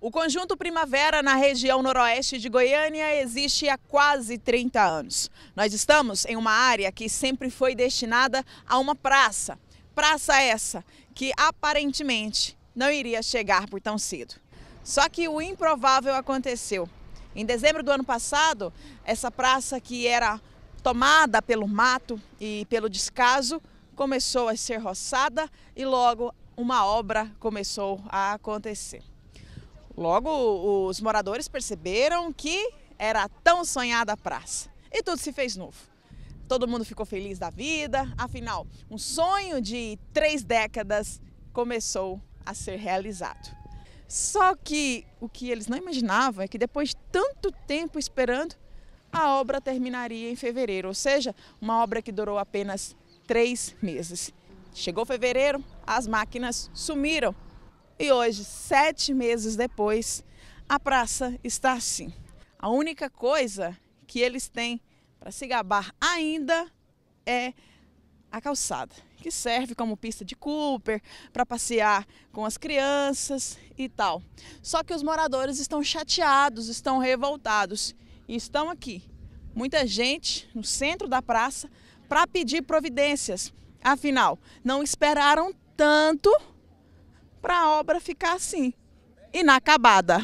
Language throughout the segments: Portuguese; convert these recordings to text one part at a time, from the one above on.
O conjunto Primavera na região noroeste de Goiânia existe há quase 30 anos. Nós estamos em uma área que sempre foi destinada a uma praça. Praça essa que aparentemente não iria chegar por tão cedo. Só que o improvável aconteceu. Em dezembro do ano passado, essa praça que era tomada pelo mato e pelo descaso começou a ser roçada e logo uma obra começou a acontecer. Logo, os moradores perceberam que era a tão sonhada praça. E tudo se fez novo. Todo mundo ficou feliz da vida, afinal, um sonho de três décadas começou a ser realizado. Só que o que eles não imaginavam é que depois de tanto tempo esperando, a obra terminaria em fevereiro, ou seja, uma obra que durou apenas três meses. Chegou fevereiro, as máquinas sumiram e hoje, sete meses depois, a praça está assim. A única coisa que eles têm para se gabar ainda é a calçada, que serve como pista de Cooper, para passear com as crianças e tal. Só que os moradores estão chateados, estão revoltados e estão aqui. Muita gente no centro da praça para pedir providências. Afinal, não esperaram tanto para a obra ficar assim, inacabada.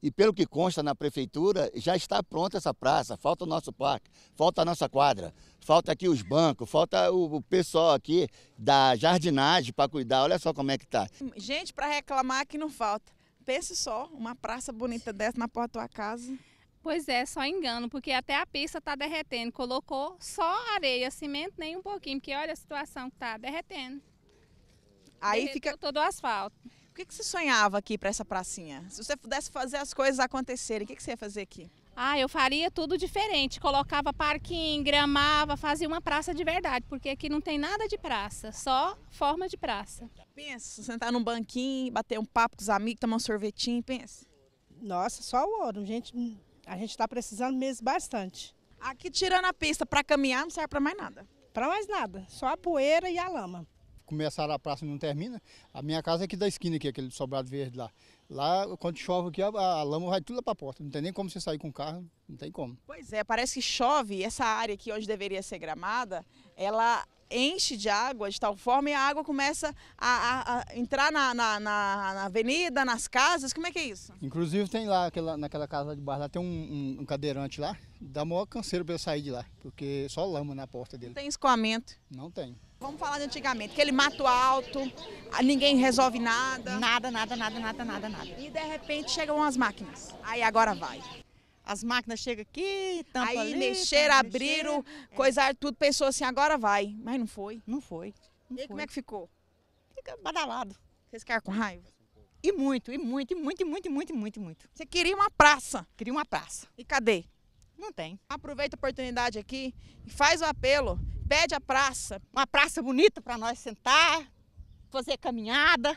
E pelo que consta na prefeitura, já está pronta essa praça, falta o nosso parque, falta a nossa quadra, falta aqui os bancos, falta o, pessoal aqui da jardinagem para cuidar, olha só como é que está. Gente para reclamar que não falta. Pense só, uma praça bonita dessa na porta da tua casa. Pois é, só engano, porque até a pista está derretendo. Colocou só areia, cimento nem um pouquinho, porque olha a situação que está derretendo. Aí fica todo o asfalto. O que, que você sonhava aqui para essa pracinha? Se você pudesse fazer as coisas acontecerem, o que, que você ia fazer aqui? Ah, eu faria tudo diferente. Colocava parquinho, gramava, fazia uma praça de verdade, porque aqui não tem nada de praça, só forma de praça. Pensa, sentar num banquinho, bater um papo com os amigos, tomar um sorvetinho, pensa. Nossa, só o ouro. Gente, a gente está precisando mesmo bastante. Aqui tirando a pista para caminhar não serve para mais nada. Para mais nada, só a poeira e a lama começar a praça e não termina. A minha casa é aqui da esquina, aqui, é aquele sobrado verde lá. Lá, quando chove aqui, a, a lama vai tudo lá para a porta. Não tem nem como você sair com o carro, não tem como. Pois é, parece que chove, essa área aqui onde deveria ser gramada, ela enche de água de tal forma e a água começa a, a, a entrar na, na, na, na, avenida, nas casas. Como é que é isso? Inclusive tem lá, aquela, naquela casa de bar, lá tem um, um, um cadeirante lá, dá maior canseiro para eu sair de lá, porque só lama na porta dele. Não tem escoamento? Não tem. Vamos falar de antigamente, que ele mato alto, ninguém resolve nada. Nada, nada, nada, nada, nada, nada. E de repente chegam as máquinas. Aí agora vai. As máquinas chegam aqui, tampa Aí ali, mexeram, tampa, tá abriram, coisaram é. tudo, pensou assim, agora vai. Mas não foi. Não foi. Não e foi. como é que ficou? Fica badalado. Vocês ficaram com raiva? E muito, e muito, e muito, e muito, e muito, e muito, muito. Você queria uma praça. Queria uma praça. E cadê? Não tem. Aproveita a oportunidade aqui e faz o apelo pede a praça, uma praça bonita para nós sentar, fazer caminhada.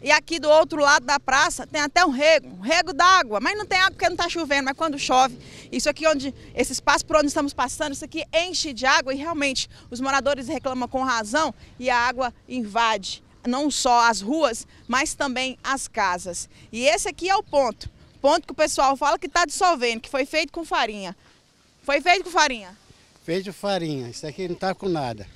E aqui do outro lado da praça tem até um rego, um rego d'água, mas não tem água porque não está chovendo, mas quando chove, isso aqui onde, esse espaço por onde estamos passando, isso aqui enche de água e realmente os moradores reclamam com razão e a água invade não só as ruas, mas também as casas. E esse aqui é o ponto, ponto que o pessoal fala que está dissolvendo, que foi feito com farinha. Foi feito com farinha feijão farinha. Isso aqui não está com nada.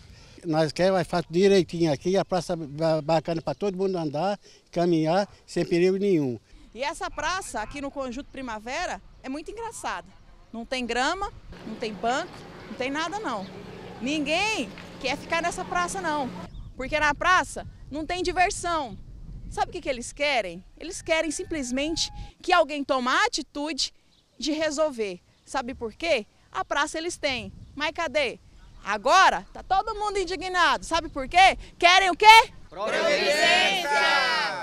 Nós queremos fazer direitinho aqui, a praça bacana para todo mundo andar, caminhar, sem perigo nenhum. E essa praça aqui no Conjunto Primavera é muito engraçada. Não tem grama, não tem banco, não tem nada não. Ninguém quer ficar nessa praça não, porque na praça não tem diversão. Sabe o que, que eles querem? Eles querem simplesmente que alguém tome a atitude de resolver. Sabe por quê? A praça eles têm, mas cadê? Agora tá todo mundo indignado. Sabe por quê? Querem o quê? Providência!